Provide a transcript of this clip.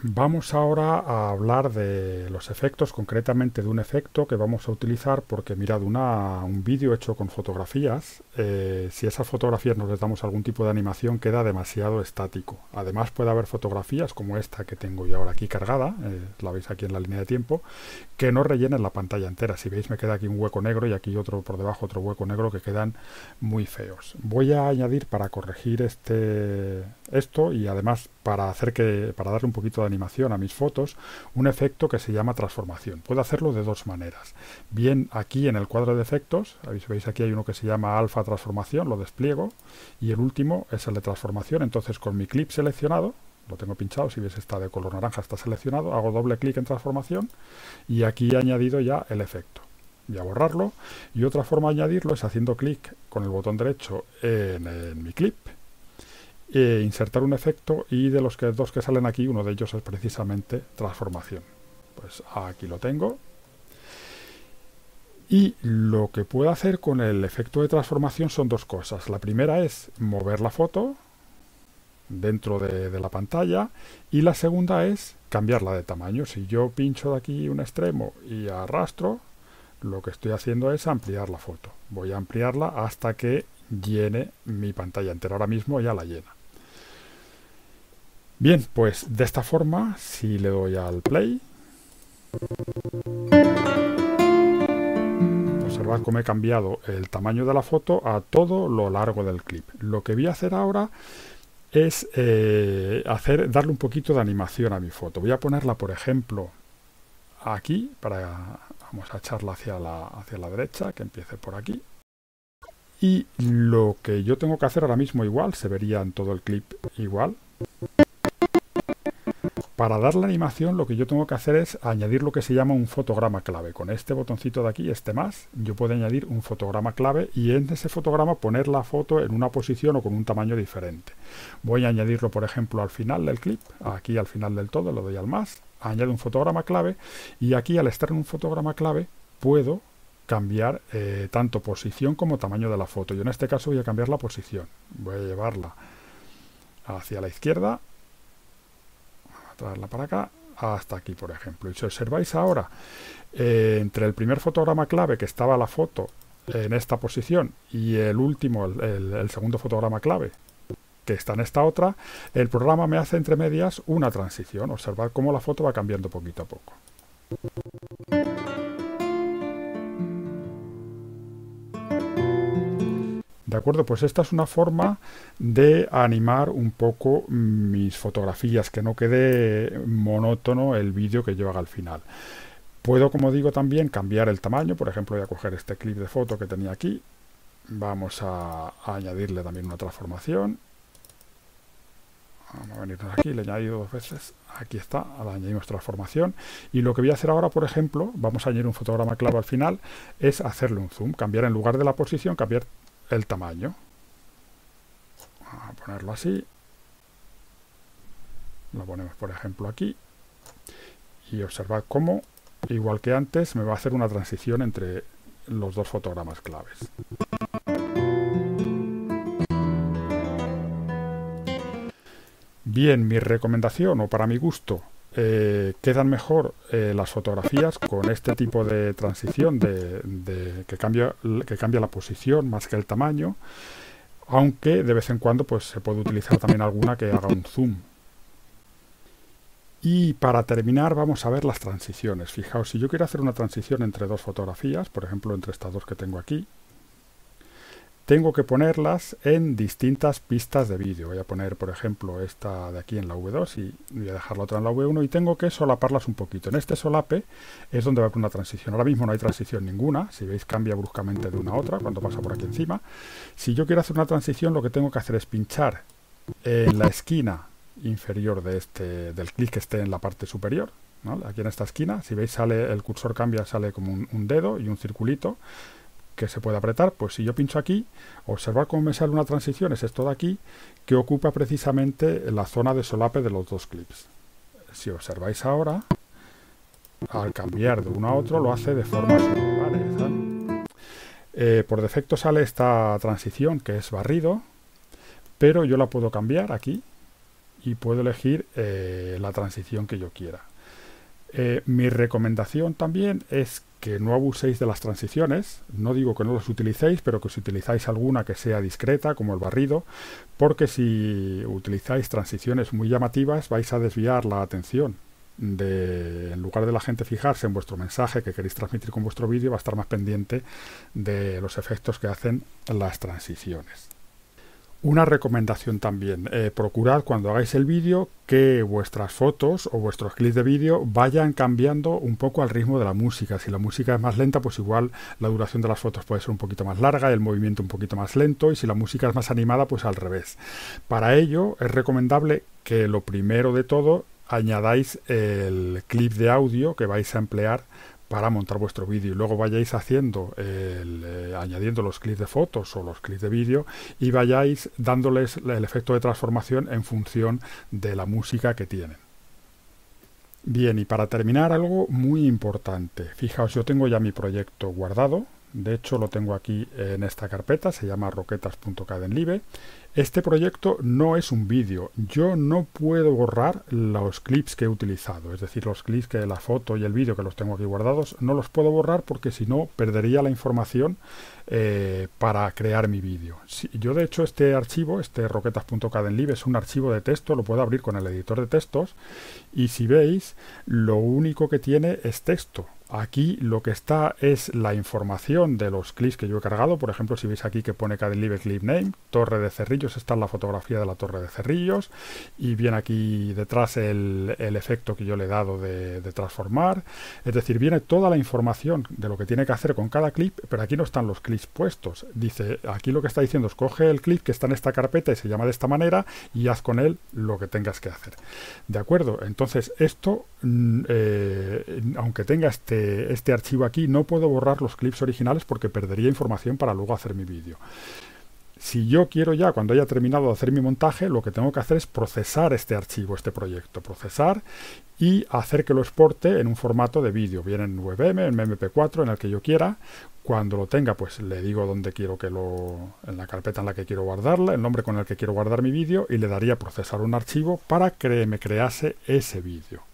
Vamos ahora a hablar de los efectos, concretamente de un efecto que vamos a utilizar porque mirad, un vídeo hecho con fotografías, si eh, si esas fotografías nos les damos algún tipo de animación queda demasiado estático. Además puede haber fotografías como esta que tengo yo ahora aquí cargada, eh, la veis aquí en la línea de tiempo, que no rellenen la pantalla entera. Si veis me queda aquí un hueco negro y aquí otro por debajo otro hueco negro que quedan muy feos. Voy a añadir para corregir este esto y además para hacer que para darle un poquito de animación a mis fotos un efecto que se llama transformación. Puedo hacerlo de dos maneras. Bien aquí en el cuadro de efectos, veis aquí hay uno que se llama alfa transformación, lo despliego, y el último es el de transformación, entonces con mi clip seleccionado, lo tengo pinchado, si veis está de color naranja, está seleccionado, hago doble clic en transformación y aquí he añadido ya el efecto voy a borrarlo. Y otra forma de añadirlo es haciendo clic con el botón derecho en, en, mi clip e insertar un efecto y de los que, dos que salen aquí, uno de ellos es precisamente transformación. Pues aquí lo tengo. Y lo que puedo hacer con el efecto de transformación son dos cosas. La primera es mover la foto dentro de, de la pantalla y la segunda es cambiarla de tamaño. Si yo pincho de aquí un extremo y arrastro, lo que estoy haciendo es ampliar la foto. Voy a ampliarla hasta que llene mi pantalla entera. Ahora mismo ya la llena. Bien, pues de esta forma, si le doy al play, observad cómo he cambiado el tamaño de la foto a todo lo largo del clip. Lo que voy a hacer ahora es eh, hacer, darle un poquito de animación a mi foto. Voy a ponerla, por ejemplo, aquí, para, vamos a echarla hacia hacia la derecha, que empiece por aquí. Y lo que yo tengo que hacer ahora mismo igual, se vería en todo el clip igual. Para dar la animación lo que yo tengo que hacer es añadir lo que se llama un fotograma clave. Con este botoncito de aquí, este más, yo puedo añadir un fotograma clave y en ese fotograma poner la foto en una posición o con un tamaño diferente. Voy a añadirlo, por ejemplo, al final del clip, aquí al final del todo, lo doy al más, añado un fotograma clave y aquí al estar en un fotograma clave puedo cambiar eh, tanto posición como tamaño de la foto. Yo en este caso voy a cambiar la posición. Voy a llevarla hacia la izquierda traerla para acá hasta aquí, por ejemplo. Y si observáis ahora, eh, entre el primer fotograma clave que estaba la foto en esta posición y el último, el, segundo fotograma clave que está en esta otra, el programa me hace entre medias una transición. observar cómo la foto va cambiando poquito a poco. acuerdo? Pues esta es una forma de animar un poco mm, mis fotografías, que no quede monótono el vídeo que yo haga al final. Puedo, como digo, también cambiar el tamaño. Por ejemplo, voy a coger este clip de foto que tenía aquí. Vamos a, añadirle también una transformación. Vamos a aquí, le he añadido dos veces. Aquí está, añadimos transformación. Y lo que voy a hacer ahora, por ejemplo, vamos a añadir un fotograma clave al final, es hacerle un zoom, cambiar en lugar de la posición, cambiar el tamaño. Vamos a ponerlo así. Lo ponemos, por ejemplo, aquí. Y observar cómo, igual que antes, me va a hacer una transición entre los dos fotogramas claves. Bien, mi recomendación, o para mi gusto, eh, quedan mejor eh, las fotografías con este tipo de transición de, que, cambia, que cambia la posición más que el tamaño, aunque de vez en cuando pues, se puede utilizar también alguna que haga un zoom. Y para terminar vamos a ver las transiciones. Fijaos, si yo quiero hacer una transición entre dos fotografías, por ejemplo entre estas dos que tengo aquí, tengo que ponerlas en distintas pistas de vídeo. Voy a poner, por ejemplo, esta de aquí en la V2 y voy a dejar la otra en la V1 y tengo que solaparlas un poquito. En este solape es donde va a haber una transición. Ahora mismo no hay transición ninguna. Si veis, cambia bruscamente de una a otra cuando pasa por aquí encima. Si yo quiero hacer una transición, lo que tengo que hacer es pinchar en la esquina inferior de este, del clic que esté en la parte superior, aquí en esta esquina. Si veis, sale el cursor cambia, sale como un dedo y un circulito que se puede apretar. Pues si yo pincho aquí, observar cómo me sale una transición, es esto de aquí, que ocupa precisamente la zona de solape de los dos clips. Si observáis ahora, al cambiar de uno a otro, lo hace de forma ¿eh? Eh, por defecto sale esta transición que es barrido, pero yo la puedo cambiar aquí y puedo elegir eh, la transición que yo quiera. mi recomendación también es que no abuséis de las transiciones, no digo que no las utilicéis, pero que si utilizáis alguna que sea discreta, como el barrido, porque si utilizáis transiciones muy llamativas vais a desviar la atención de, en lugar de la gente fijarse en vuestro mensaje que queréis transmitir con vuestro vídeo, va a estar más pendiente de los efectos que hacen las transiciones. Una recomendación también, eh, procurad cuando hagáis el vídeo que vuestras fotos o vuestros clips de vídeo vayan cambiando un poco al ritmo de la música. Si la música es más lenta, pues igual la duración de las fotos puede ser un poquito más larga, el movimiento un poquito más lento y si la música es más animada, pues al revés. Para ello es recomendable que lo primero de todo añadáis el clip de audio que vais a emplear para montar vuestro vídeo y luego vayáis haciendo el, eh, añadiendo los clips de fotos o los clips de vídeo y vayáis dándoles el efecto de transformación en función de la música que tienen bien y para terminar algo muy importante fijaos yo tengo ya mi proyecto guardado de hecho, lo tengo aquí en esta carpeta, se llama roquetas.cadenlive. Este proyecto no es un vídeo. Yo no puedo borrar los clips que he utilizado. Es decir, los clips que la foto y el vídeo que los tengo aquí guardados, no los puedo borrar porque si no perdería la información eh, para crear mi vídeo. yo de hecho este archivo, este roquetas.cadenlive es un archivo de texto, lo puedo abrir con el editor de textos y si veis, lo único que tiene es texto Aquí lo que está es la información de los clips que yo he cargado. Por ejemplo, si veis aquí que pone Cadelive Clip Name, Torre de Cerrillos, está la fotografía de la Torre de Cerrillos. Y viene aquí detrás el, efecto que yo le he dado de, transformar. Es decir, viene toda la información de lo que tiene que hacer con cada clip, pero aquí no están los clips puestos. Dice, aquí lo que está diciendo es coge el clip que está en esta carpeta y se llama de esta manera y haz con él lo que tengas que hacer. ¿De acuerdo? Entonces, esto, mm, eh, aunque tenga este eh, este archivo aquí, no puedo borrar los clips originales porque perdería información para luego hacer mi vídeo. Si yo quiero ya, cuando haya terminado de hacer mi montaje, lo que tengo que hacer es procesar este archivo, este proyecto, procesar y hacer que lo exporte en un formato de vídeo, bien en VM, en MP4, en el que yo quiera. Cuando lo tenga, pues le digo dónde quiero que lo... en la carpeta en la que quiero guardarla, el nombre con el que quiero guardar mi vídeo y le daría procesar un archivo para que me crease ese vídeo.